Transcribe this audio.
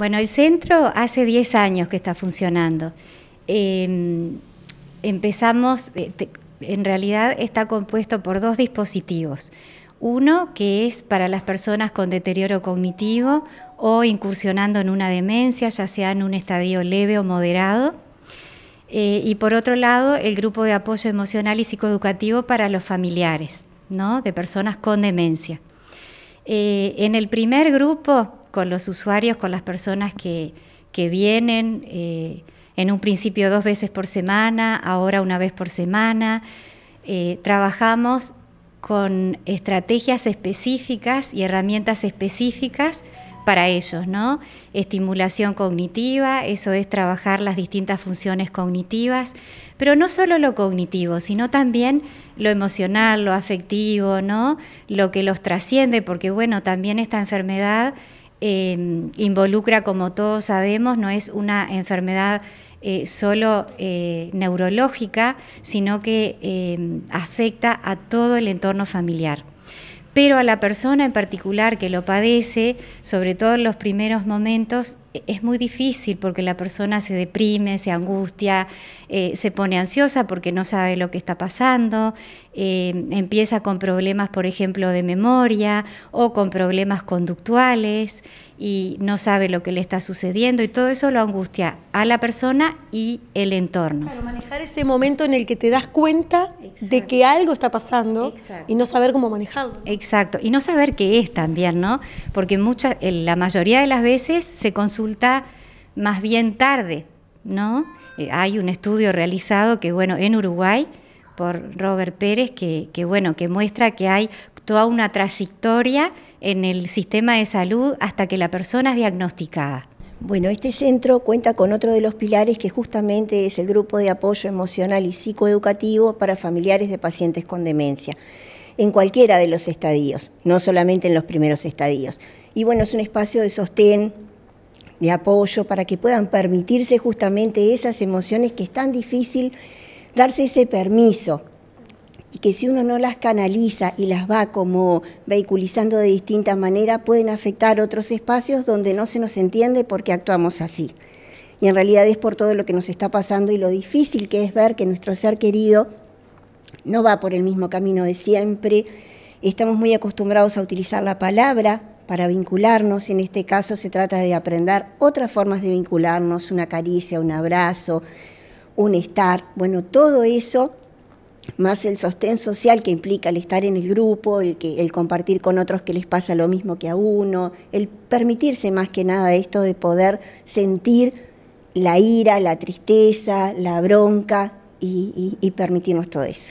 Bueno, el centro hace 10 años que está funcionando. Em, empezamos, eh, en realidad está compuesto por dos dispositivos. Uno que es para las personas con deterioro cognitivo o incursionando en una demencia, ya sea en un estadio leve o moderado. Eh, y por otro lado, el grupo de apoyo emocional y psicoeducativo para los familiares de personas con demencia. Eh, en el primer grupo con los usuarios, con las personas que, vienen, eh, en un principio dos veces por semana, ahora una vez por semana. Eh, trabajamos con estrategias específicas y herramientas específicas para ellos, ¿no? Estimulación cognitiva, eso es trabajar las distintas funciones cognitivas, pero no solo lo cognitivo, sino también lo emocional, lo afectivo, ¿no? Lo que los trasciende, porque bueno, también esta enfermedad Em, involucra, como todos sabemos, no es una enfermedad eh, solo eh, neurológica, sino que em, afecta a todo el entorno familiar. Pero a la persona en particular que lo padece, sobre todo en los primeros momentos, es muy difícil porque la persona se deprime, se angustia, eh, se pone ansiosa porque no sabe lo que está pasando, eh, empieza con problemas, por ejemplo, de memoria o con problemas conductuales y no sabe lo que le está sucediendo y todo eso lo angustia a la persona y el entorno. manejar ese momento en el que te das cuenta de que algo está pasando y no saber cómo manejarlo. Exacto, y no saber qué es también, ¿no? Porque muchas, eh, la mayoría de las veces se consume resulta más bien tarde, ¿no? Eh, hay un estudio realizado que, bueno, en Uruguay, por Robert Pérez, que, que, bueno, que muestra que hay toda una trayectoria en el sistema de salud hasta que la persona es diagnosticada. Bueno, este centro cuenta con otro de los pilares que justamente es el grupo de apoyo emocional y psicoeducativo para familiares de pacientes con demencia, en cualquiera de los estadios, no solamente en los primeros estadios. Y bueno, es un espacio de sostén, de apoyo para que puedan permitirse justamente esas emociones que es tan difícil darse ese permiso y que si uno no las canaliza y las va como vehiculizando de distinta manera, pueden afectar otros espacios donde no se nos entiende por qué actuamos así. Y en realidad es por todo lo que nos está pasando y lo difícil que es ver que nuestro ser querido no va por el mismo camino de siempre. Estamos muy acostumbrados a utilizar la palabra para vincularnos, en este caso se trata de aprender otras formas de vincularnos, una caricia, un abrazo, un estar, bueno, todo eso más el sostén social que implica el estar en el grupo, el, que, el compartir con otros que les pasa lo mismo que a uno, el permitirse más que nada esto de poder sentir la ira, la tristeza, la bronca y, y permitirnos todo eso.